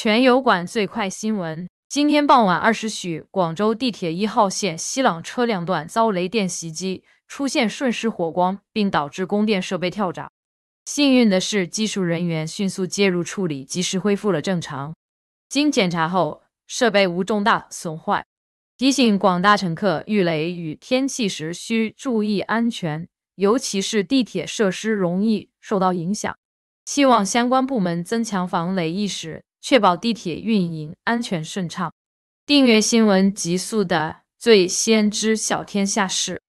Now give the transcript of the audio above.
全油管最快新闻。今天傍晚二十许，广州地铁一号线西朗车辆段遭雷电袭击，出现瞬时火光，并导致供电设备跳闸。幸运的是，技术人员迅速介入处理，及时恢复了正常。经检查后，设备无重大损坏。提醒广大乘客遇雷雨天气时需注意安全，尤其是地铁设施容易受到影响。希望相关部门增强防雷意识。确保地铁运营安全顺畅。订阅新闻，极速的最先知晓天下事。